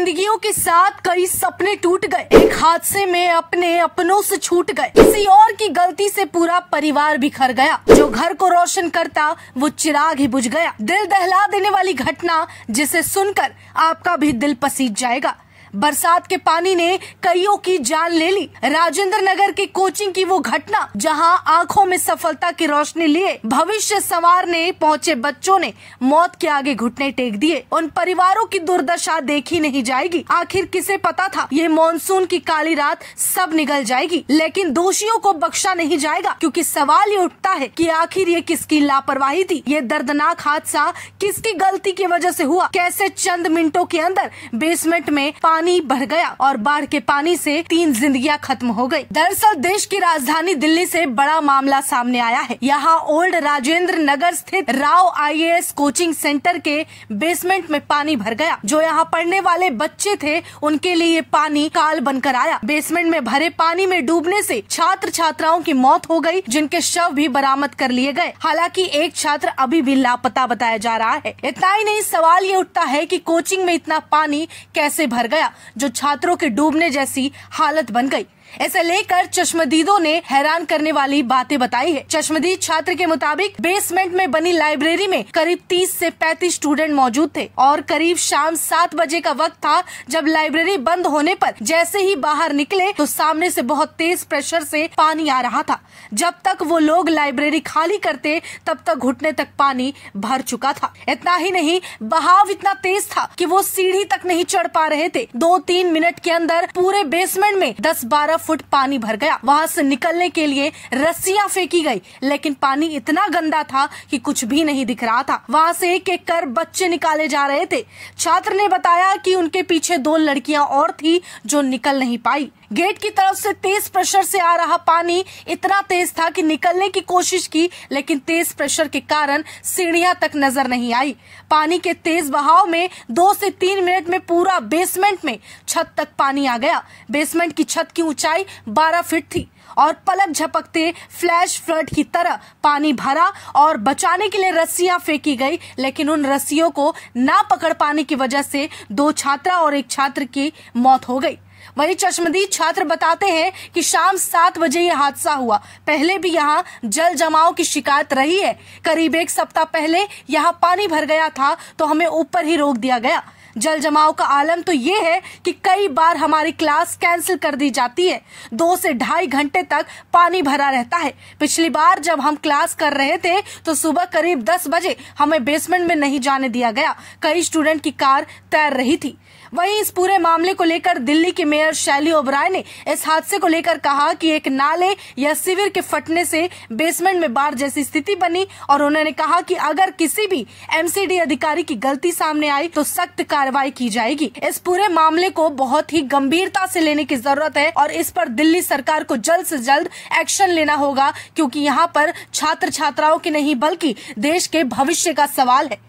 जिंदगियों के साथ कई सपने टूट गए एक हादसे में अपने अपनों से छूट गए किसी और की गलती से पूरा परिवार बिखर गया जो घर को रोशन करता वो चिराग ही बुझ गया दिल दहला देने वाली घटना जिसे सुनकर आपका भी दिल पसीज जाएगा बरसात के पानी ने कईयों की जान ले ली राजेंद्र नगर की कोचिंग की वो घटना जहां आंखों में सफलता की रोशनी लिए भविष्य ने पहुंचे बच्चों ने मौत के आगे घुटने टेक दिए उन परिवारों की दुर्दशा देखी नहीं जाएगी आखिर किसे पता था ये मानसून की काली रात सब निकल जाएगी लेकिन दोषियों को बख्शा नहीं जाएगा क्योंकि सवाल ये उठता है कि आखिर ये किसकी लापरवाही थी ये दर्दनाक हादसा किसकी गलती की वजह से हुआ कैसे चंद मिनटों के अंदर बेसमेंट में पानी पानी भर गया और बाढ़ के पानी से तीन जिंदगियां खत्म हो गई। दरअसल देश की राजधानी दिल्ली से बड़ा मामला सामने आया है यहाँ ओल्ड राजेंद्र नगर स्थित राव आई कोचिंग सेंटर के बेसमेंट में पानी भर गया जो यहाँ पढ़ने वाले बच्चे थे उनके लिए ये पानी काल बनकर आया बेसमेंट में भरे पानी में डूबने से छात्र छात्राओं की मौत हो गई जिनके शव भी बरामद कर लिए गए हालांकि एक छात्र अभी भी लापता बताया जा रहा है इतना ही नहीं सवाल ये उठता है कि कोचिंग में इतना पानी कैसे भर गया जो छात्रों के डूबने जैसी हालत बन गई ऐसे लेकर चश्मदीदों ने हैरान करने वाली बातें बताई है चश्मदीद छात्र के मुताबिक बेसमेंट में बनी लाइब्रेरी में करीब 30 से 35 स्टूडेंट मौजूद थे और करीब शाम सात बजे का वक्त था जब लाइब्रेरी बंद होने पर जैसे ही बाहर निकले तो सामने से बहुत तेज प्रेशर से पानी आ रहा था जब तक वो लोग लाइब्रेरी खाली करते तब तक घुटने तक पानी भर चुका था इतना ही नहीं बहाव इतना तेज था की वो सीढ़ी तक नहीं चढ़ पा रहे थे दो तीन मिनट के अंदर पूरे बेसमेंट में दस बारह फुट पानी भर गया वहां से निकलने के लिए रस्सियां फेंकी गई लेकिन पानी इतना गंदा था कि कुछ भी नहीं दिख रहा था वहां से एक एक कर बच्चे निकाले जा रहे थे छात्र ने बताया कि उनके पीछे दो लड़कियां और थी जो निकल नहीं पाई गेट की तरफ से तेज प्रेशर से आ रहा पानी इतना तेज था कि निकलने की कोशिश की लेकिन तेज प्रेशर के कारण सीढ़ियां तक नजर नहीं आई पानी के तेज बहाव में दो से तीन मिनट में पूरा बेसमेंट में छत तक पानी आ गया बेसमेंट की छत की ऊंचाई बारह फीट थी और पलक झपकते फ्लैश फ्लड की तरह पानी भरा और बचाने के लिए रस्सियां फेंकी गई लेकिन उन रस्सियों को ना पकड़ पाने की वजह से दो छात्रा और एक छात्र की मौत हो गई वहीं चश्मदी छात्र बताते हैं कि शाम सात बजे ये हादसा हुआ पहले भी यहाँ जल जमाव की शिकायत रही है करीब एक सप्ताह पहले यहाँ पानी भर गया था तो हमें ऊपर ही रोक दिया गया जल जमाव का आलम तो ये है कि कई बार हमारी क्लास कैंसिल कर दी जाती है दो से ढाई घंटे तक पानी भरा रहता है पिछली बार जब हम क्लास कर रहे थे तो सुबह करीब दस बजे हमें बेसमेंट में नहीं जाने दिया गया कई स्टूडेंट की कार तैर रही थी वहीं इस पूरे मामले को लेकर दिल्ली के मेयर शैली ओबराय ने इस हादसे को लेकर कहा कि एक नाले या शिविर के फटने से बेसमेंट में बाढ़ जैसी स्थिति बनी और उन्होंने कहा कि अगर किसी भी एमसीडी अधिकारी की गलती सामने आई तो सख्त कार्रवाई की जाएगी इस पूरे मामले को बहुत ही गंभीरता से लेने की जरूरत है और इस पर दिल्ली सरकार को जल्द से जल्द एक्शन लेना होगा क्योंकि यहाँ पर छात्र छात्राओं के नहीं बल्कि देश के भविष्य का सवाल है